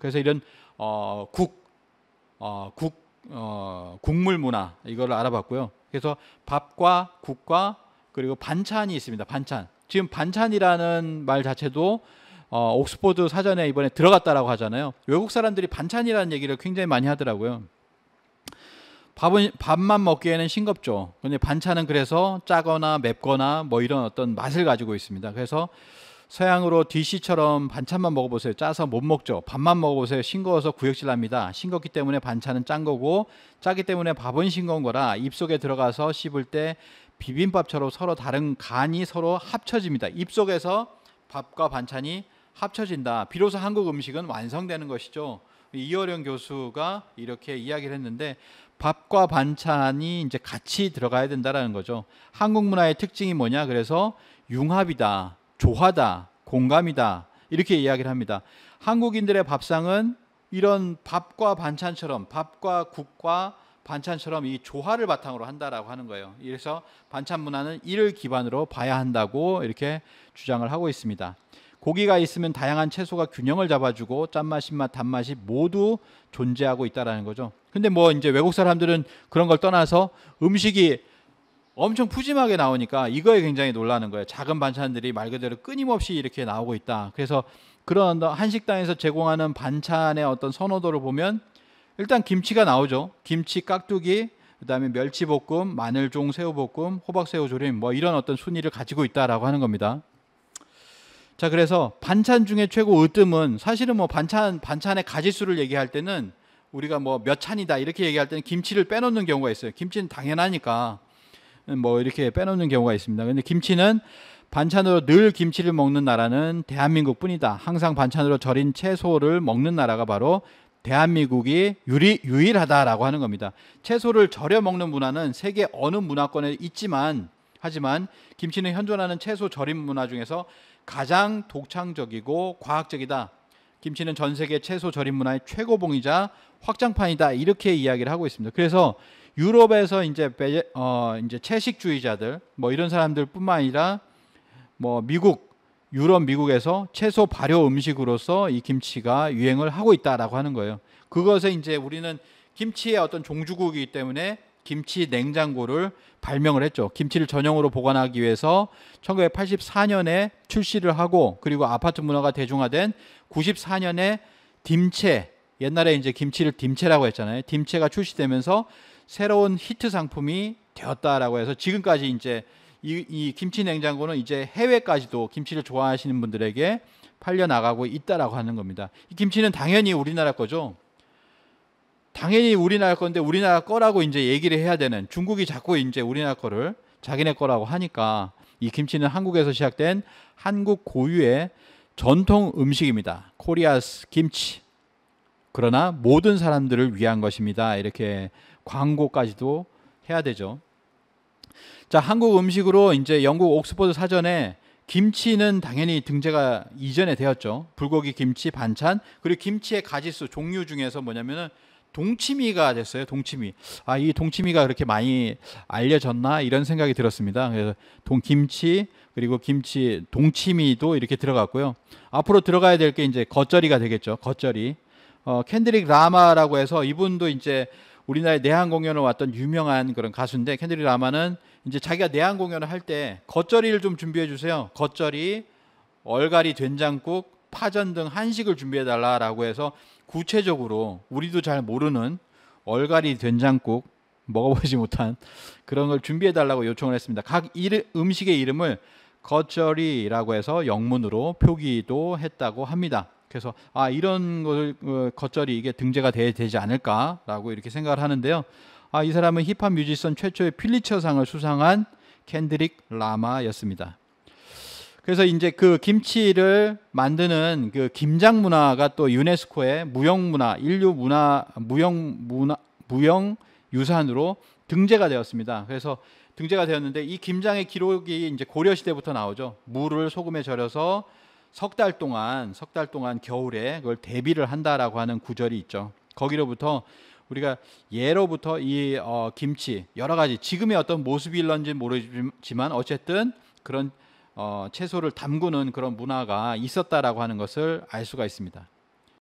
그래서 이런 어, 국, 어, 국, 어, 국물 문화 이걸 알아봤고요. 그래서 밥과 국과 그리고 반찬이 있습니다. 반찬. 지금 반찬이라는 말 자체도 어, 옥스포드 사전에 이번에 들어갔다라고 하잖아요. 외국 사람들이 반찬이라는 얘기를 굉장히 많이 하더라고요. 밥은 밥만 먹기에는 싱겁죠. 근데 반찬은 그래서 짜거나 맵거나 뭐 이런 어떤 맛을 가지고 있습니다. 그래서 서양으로 DC처럼 반찬만 먹어보세요. 짜서 못 먹죠. 밥만 먹어보세요. 싱거워서 구역질납니다. 싱겁기 때문에 반찬은 짠 거고 짜기 때문에 밥은 싱거운 거라 입속에 들어가서 씹을 때 비빔밥처럼 서로 다른 간이 서로 합쳐집니다. 입속에서 밥과 반찬이 합쳐진다. 비로소 한국 음식은 완성되는 것이죠. 이어령 교수가 이렇게 이야기를 했는데 밥과 반찬이 이제 같이 들어가야 된다라는 거죠. 한국 문화의 특징이 뭐냐? 그래서 융합이다. 조화다, 공감이다 이렇게 이야기를 합니다. 한국인들의 밥상은 이런 밥과 반찬처럼 밥과 국과 반찬처럼 이 조화를 바탕으로 한다라고 하는 거예요. 그래서 반찬 문화는 이를 기반으로 봐야 한다고 이렇게 주장을 하고 있습니다. 고기가 있으면 다양한 채소가 균형을 잡아주고 짠맛, 신맛, 단맛이 모두 존재하고 있다라는 거죠. 근데 뭐 이제 외국 사람들은 그런 걸 떠나서 음식이 엄청 푸짐하게 나오니까 이거에 굉장히 놀라는 거예요. 작은 반찬들이 말 그대로 끊임없이 이렇게 나오고 있다. 그래서 그런 한식당에서 제공하는 반찬의 어떤 선호도를 보면 일단 김치가 나오죠. 김치, 깍두기, 그다음에 멸치볶음, 마늘종 새우볶음, 호박새우 조림 뭐 이런 어떤 순위를 가지고 있다라고 하는 겁니다. 자, 그래서 반찬 중에 최고 으뜸은 사실은 뭐 반찬 반찬의 가지수를 얘기할 때는 우리가 뭐 몇 찬이다 이렇게 얘기할 때는 김치를 빼놓는 경우가 있어요. 김치는 당연하니까 뭐 이렇게 빼놓는 경우가 있습니다. 근데 김치는 반찬으로 늘 김치를 먹는 나라는 대한민국뿐이다. 항상 반찬으로 절인 채소를 먹는 나라가 바로 대한민국이 유리, 유일하다라고 하는 겁니다. 채소를 절여 먹는 문화는 세계 어느 문화권에 있지만 하지만 김치는 현존하는 채소 절임 문화 중에서 가장 독창적이고 과학적이다. 김치는 전 세계 채소 절임 문화의 최고봉이자 확장판이다. 이렇게 이야기를 하고 있습니다. 그래서 유럽에서 이제 베, 어 이제 채식주의자들 뭐 이런 사람들뿐만 아니라 뭐 미국 유럽 미국에서 채소 발효 음식으로서 이 김치가 유행을 하고 있다라고 하는 거예요. 그것에 이제 우리는 김치의 어떤 종주국이기 때문에 김치 냉장고를 발명을 했죠. 김치를 전용으로 보관하기 위해서 1984년에 출시를 하고 그리고 아파트 문화가 대중화된 94년에 딤채 옛날에 이제 김치를 딤채라고 했잖아요. 딤채가 출시되면서 새로운 히트 상품이 되었다라고 해서 지금까지 이제 이, 이 김치 냉장고는 이제 해외까지도 김치를 좋아하시는 분들에게 팔려 나가고 있다라고 하는 겁니다. 이 김치는 당연히 우리나라 거죠. 당연히 우리나라 건데 우리나라 거라고 이제 얘기를 해야 되는 중국이 자꾸 이제 우리나라 거를 자기네 거라고 하니까 이 김치는 한국에서 시작된 한국 고유의 전통 음식입니다. 코리아스 김치. 그러나 모든 사람들을 위한 것입니다. 이렇게 광고까지도 해야 되죠. 자, 한국 음식으로 이제 영국 옥스퍼드 사전에 김치는 당연히 등재가 이전에 되었죠. 불고기 김치 반찬 그리고 김치의 가지수 종류 중에서 뭐냐면은 동치미가 됐어요. 동치미. 아, 이 동치미가 그렇게 많이 알려졌나 이런 생각이 들었습니다. 그래서 동김치 그리고 김치 동치미도 이렇게 들어갔고요. 앞으로 들어가야 될 게 이제 겉절이가 되겠죠. 겉절이. 어, 캔드릭 라마라고 해서 이분도 이제 우리나라에 내한 공연을 왔던 유명한 그런 가수인데 캔들리 라마는 이제 자기가 내한 공연을 할 때 겉절이를 좀 준비해 주세요. 겉절이, 얼갈이, 된장국, 파전 등 한식을 준비해 달라라고 해서 구체적으로 우리도 잘 모르는 얼갈이, 된장국 먹어보지 못한 그런 걸 준비해 달라고 요청을 했습니다. 각 이르, 음식의 이름을 겉절이라고 해서 영문으로 표기도 했다고 합니다. 그래서 아 이런 것걸 어, 겉절이 이게 등재가 되, 되지 않을까라고 이렇게 생각을 하는데요. 아 이 사람은 힙합 뮤지션 최초의 필리처상을 수상한 캔드릭 라마였습니다. 그래서 이제 그 김치를 만드는 그 김장 문화가 또 유네스코의 무형 문화, 인류 문화, 무형 문화, 무형 유산으로 등재가 되었습니다. 그래서 등재가 되었는데 이 김장의 기록이 이제 고려 시대부터 나오죠. 물을 소금에 절여서 석달 동안 석달 동안 겨울에 그걸 대비를 한다라고 하는 구절이 있죠. 거기로부터 우리가 예로부터 이 어, 김치 여러 가지 지금의 어떤 모습일런지 모르지만 어쨌든 그런 어, 채소를 담그는 그런 문화가 있었다라고 하는 것을 알 수가 있습니다.